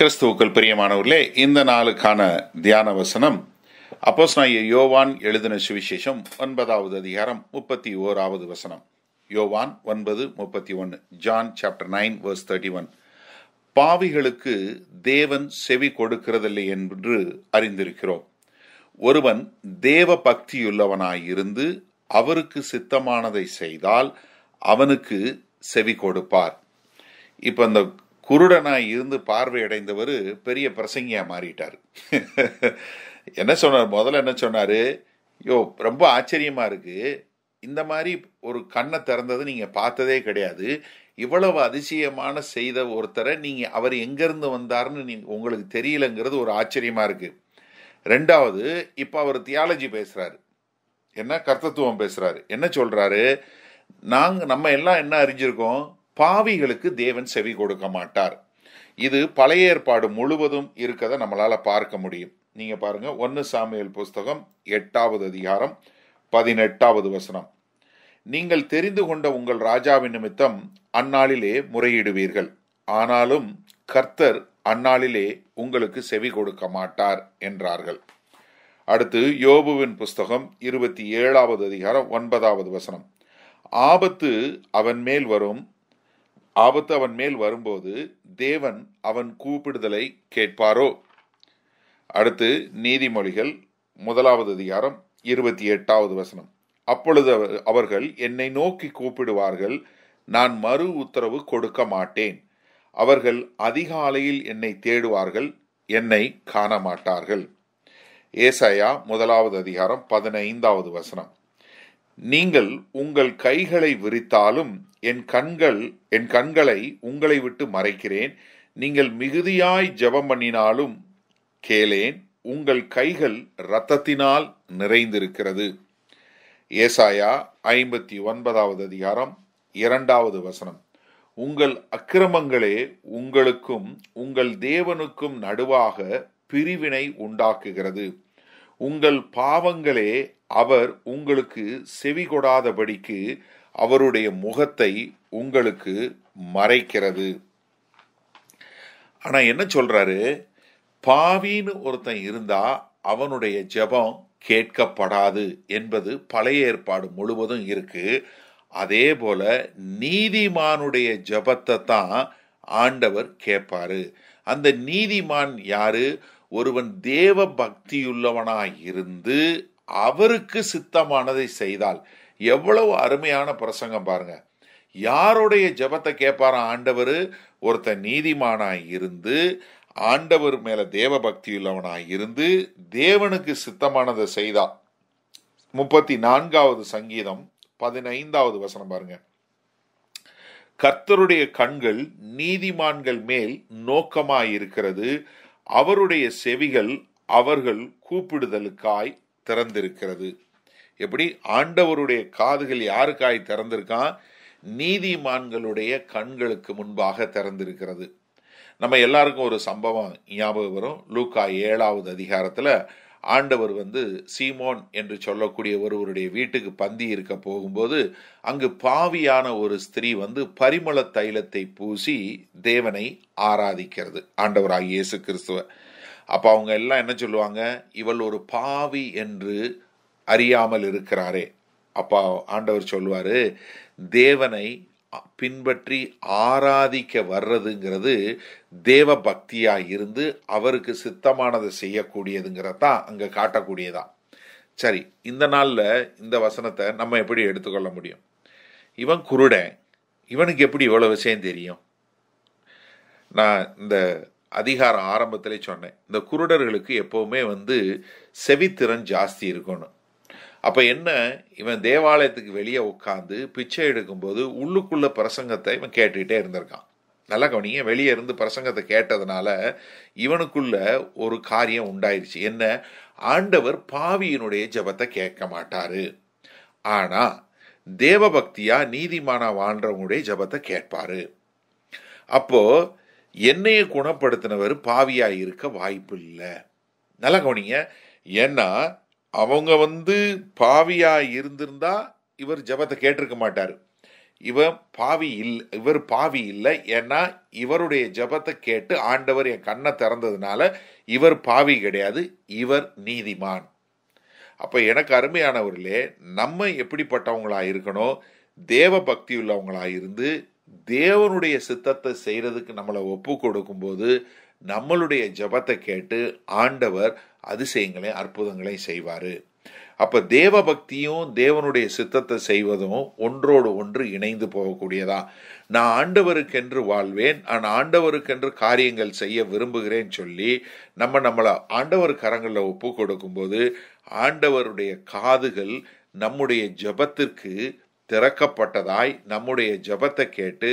கிறிஸ்துவுக்கள் பிரியமானவர்களே இந்த நாளுக்கான தியான வசனம் அப்போஸ் நான் யோவான் எழுதின சுவிசேஷம் ஒன்பதாவது அதிகாரம் முப்பத்தி ஓராவது வசனம் யோவான் ஒன்பது முப்பத்தி ஒன்று John chapter nine verse thirty one பாவிகளுக்கு தேவன் செவி கொடுக்கிறதில்லை என்று அறிந்திருக்கிறோம் ஒருவன் தேவ பக்தியுள்ளவனாயிருந்து அவருக்கு சித்தமானதை செய்தால் அவனுக்கு செவி கொடுப்பார் இப்போ இந்த குருடனாய் இருந்து பார்வையடைந்தவர் பெரிய பிரசங்கியா மாறிட்டார் என்ன சொன்னார் முதல்ல என்ன சொன்னார் யோ ரொம்ப ஆச்சரியமாக இருக்குது இந்த மாதிரி ஒரு கண்ணை திறந்தது நீங்கள் பார்த்ததே கிடையாது இவ்வளவு அதிசயமான செய்த ஒருத்தரை நீங்கள் அவர் எங்கேருந்து வந்தார்னு நீ உங்களுக்கு தெரியலங்கிறது ஒரு ஆச்சரியமாக இருக்குது ரெண்டாவது இப்போ அவர் தியாலஜி பேசுகிறாரு என்ன கர்த்தத்துவம் பேசுகிறாரு என்ன சொல்கிறாரு நாங்கள் நம்ம எல்லாம் என்ன அறிஞ்சிருக்கோம் பாவிகளுக்கு தேவன் செவி கொடுக்க மாட்டார் இது பழைய ஏற்பாடு முழுவதும் இருக்கதை நம்மளால் பார்க்க முடியும் நீங்கள் பாருங்க ஒன்று சாமியல் புஸ்தகம் எட்டாவது அதிகாரம் பதினெட்டாவது வசனம் நீங்கள் தெரிந்து கொண்ட உங்கள் ராஜாவின் நிமித்தம் அந்நாளிலே முறையிடுவீர்கள் ஆனாலும் கர்த்தர் அந்நாளிலே உங்களுக்கு செவி கொடுக்க மாட்டார் என்றார்கள் அடுத்து யோபுவின் புஸ்தகம் இருபத்தி ஏழாவது அதிகாரம் ஒன்பதாவது வசனம் ஆபத்து அவன் மேல் வரும் ஆபத்து அவன் மேல் வரும்போது தேவன் அவன் கூப்பிடுதலை கேட்பாரோ அடுத்து நீதிமொழிகள் முதலாவது அதிகாரம் இருபத்தி எட்டாவது வசனம் அப்பொழுது அவர்கள் என்னை நோக்கி கூப்பிடுவார்கள் நான் மறு உத்தரவு கொடுக்க மாட்டேன் அவர்கள் அதிகாலையில் என்னை தேடுவார்கள் என்னை காண மாட்டார்கள் ஏசாயா முதலாவது அதிகாரம் பதினைந்தாவது வசனம் நீங்கள் உங்கள் கைகளை விரித்தாலும் என் கண்கள் என் கண்களை உங்களை விட்டு மறைக்கிறேன் நீங்கள் மிகுதியாய் ஜெபம் பண்ணினாலும் கேளேன் உங்கள் கைகள் இரத்தத்தினால் நிறைந்திருக்கிறது ஏசாயா ஐம்பத்தி ஒன்பதாவது அதிகாரம் இரண்டாவது வசனம் உங்கள் அக்கிரமங்களே உங்களுக்கும் உங்கள் தேவனுக்கும் நடுவாக பிரிவினை உண்டாக்குகிறது உங்கள் பாவங்களே அவர் உங்களுக்கு செவி கொடாதபடிக்கு அவருடைய முகத்தை உங்களுக்கு மறைக்கிறது ஆனா என்ன சொல்றாரு பாவின்னு ஒருத்தன் இருந்தா அவனுடைய ஜெபம் கேட்கப்படாது என்பது பழைய ஏற்பாடு முழுவதும் இருக்கு அதே போல நீதிமானுடைய ஜபத்தை தான் ஆண்டவர் கேட்பாரு அந்த நீதிமான் யாரு ஒருவன் தேவ பக்தியுள்ளவனாய் இருந்து அவருக்கு சித்தமானதை செய்தால் எவ்வளவு அருமையான பிரசங்கம் பாருங்க யாருடைய ஜபத்தை கேட்பாராம் ஆண்டவர் ஒருத்த நீதிமானாய் இருந்து ஆண்டவர் மேல தேவ பக்தி உள்ளவனாய் இருந்து தேவனுக்கு சித்தமானதை செய்தா முப்பத்தி நான்காவது சங்கீதம் பதினைந்தாவது வசனம் பாருங்க கர்த்தருடைய கண்கள் நீதிமான்கள் மேல் நோக்கமாயிருக்கிறது இருக்கிறது அவருடைய செவிகள் அவர்கள் கூப்பிடுதலுக்காய் திறந்திருக்கிறது எப்படி ஆண்டவருடைய காதுகள் யாருக்காய் திறந்திருக்கான் நீதிமான்களுடைய கண்களுக்கு முன்பாக திறந்திருக்கிறது நம்ம எல்லாருக்கும் ஒரு சம்பவம் ஞாபகம் வரும் லூக்கா ஏழாவது அதிகாரத்தில் ஆண்டவர் வந்து சீமோன் என்று சொல்லக்கூடிய ஒருவருடைய வீட்டுக்கு பந்தி இருக்க போகும்போது அங்கு பாவியான ஒரு ஸ்திரீ வந்து பரிமள தைலத்தை பூசி தேவனை ஆராதிக்கிறது ஆண்டவராக இயேசு கிறிஸ்துவ அப்போ அவங்க எல்லாம் என்ன சொல்லுவாங்க இவள் ஒரு பாவி என்று அறியாமல் இருக்கிறாரே அப்பா ஆண்டவர் சொல்லுவார் தேவனை பின்பற்றி ஆராதிக்க வர்றதுங்கிறது தேவ பக்தியாக இருந்து அவருக்கு சித்தமானதை செய்யக்கூடியதுங்கிறதான் அங்கே காட்டக்கூடியதான் சரி இந்த நாளில் இந்த வசனத்தை நம்ம எப்படி எடுத்துக்கொள்ள முடியும் இவன் குருடன் இவனுக்கு எப்படி இவ்வளோ விஷயம் தெரியும் நான் இந்த அதிகாரம் ஆரம்பத்திலே சொன்னேன் இந்த குருடர்களுக்கு எப்போவுமே வந்து செவித்திறன் ஜாஸ்தி இருக்கணும் அப்போ என்ன இவன் தேவாலயத்துக்கு வெளியே உட்காந்து பிச்சை எடுக்கும்போது உள்ளுக்குள்ள பிரசங்கத்தை இவன் கேட்டுக்கிட்டே இருந்திருக்கான் நல்ல கவனிங்க வெளியே இருந்து பிரசங்கத்தை கேட்டதுனால இவனுக்குள்ள ஒரு காரியம் உண்டாயிருச்சு என்ன ஆண்டவர் பாவியினுடைய ஜபத்தை கேட்க மாட்டாரு ஆனா தேவபக்தியாக நீதிமானா வாழ்றவங்களுடைய ஜபத்தை கேட்பாரு அப்போ என்னையை குணப்படுத்தினவர் பாவியா இருக்க வாய்ப்பு இல்லை நல்ல கவனிங்க ஏன்னா அவங்க வந்து பாவியா இருந்திருந்தா இவர் ஜபத்தை கேட்டிருக்க மாட்டார் இவர் பாவி இல்லை இவர் பாவி இல்லை ஏன்னா இவருடைய ஜபத்தை கேட்டு ஆண்டவர் என் கண்ணை திறந்ததுனால இவர் பாவி கிடையாது இவர் நீதிமான் அப்போ எனக்கு அருமையானவர்களே நம்ம எப்படிப்பட்டவங்களாக இருக்கணும் தேவ பக்தி உள்ளவங்களாக இருந்து தேவனுடைய சித்தத்தை செய்கிறதுக்கு நம்மளை ஒப்பு கொடுக்கும்போது நம்மளுடைய ஜபத்தை கேட்டு ஆண்டவர் அதிசயங்களையும் அற்புதங்களையும் செய்வார் அப்போ தேவ பக்தியும் தேவனுடைய சித்தத்தை செய்வதும் ஒன்றோடு ஒன்று இணைந்து போகக்கூடியதா நான் ஆண்டவருக்கென்று வாழ்வேன் ஆனால் ஆண்டவருக்கென்று காரியங்கள் செய்ய விரும்புகிறேன் சொல்லி நம்ம நம்மளை ஆண்டவர் கரங்களில் ஒப்பு கொடுக்கும்போது ஆண்டவருடைய காதுகள் நம்முடைய ஜபத்திற்கு திறக்கப்பட்டதாய் நம்முடைய ஜபத்தை கேட்டு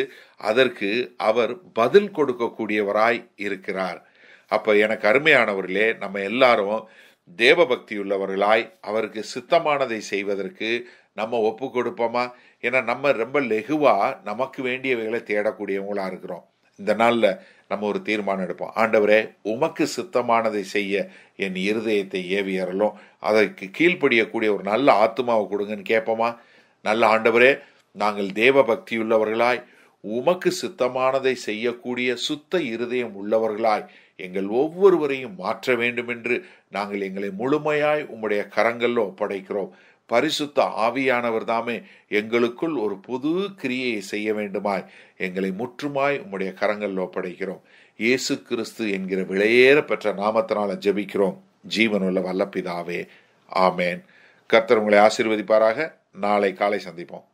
அதற்கு அவர் பதில் கொடுக்கக்கூடியவராய் இருக்கிறார் அப்போ எனக்கு அருமையானவர்களே நம்ம எல்லாரும் தேவபக்தியுள்ளவர்களாய் அவருக்கு சித்தமானதை செய்வதற்கு நம்ம ஒப்பு கொடுப்போமா ஏன்னா நம்ம ரொம்ப லெகுவாக நமக்கு வேண்டியவைகளை தேடக்கூடியவங்களாக இருக்கிறோம் இந்த நாளில் நம்ம ஒரு தீர்மானம் எடுப்போம் ஆண்டவரே உமக்கு சித்தமானதை செய்ய என் இருதயத்தை ஏவியறலும் அதற்கு கீழ்ப்படியக்கூடிய ஒரு நல்ல ஆத்மாவை கொடுங்கன்னு கேட்போமா நல்ல ஆண்டவரே நாங்கள் தேவ பக்தியுள்ளவர்களாய் உமக்கு சித்தமானதை செய்யக்கூடிய சுத்த இருதயம் உள்ளவர்களாய் எங்கள் ஒவ்வொருவரையும் மாற்ற வேண்டும் என்று நாங்கள் எங்களை முழுமையாய் உம்முடைய கரங்களில் ஒப்படைக்கிறோம் பரிசுத்த ஆவியானவர் தாமே எங்களுக்குள் ஒரு புது கிரியையை செய்ய வேண்டுமாய் எங்களை முற்றுமாய் உம்முடைய கரங்களில் ஒப்படைக்கிறோம் இயேசு கிறிஸ்து என்கிற விலையேற பெற்ற நாமத்தினால ஜபிக்கிறோம் ஜீவனுள்ள வல்லப்பிதாவே ஆமேன் கர்த்தர் உங்களை ஆசீர்வதிப்பாராக நாளை காலை சந்திப்போம்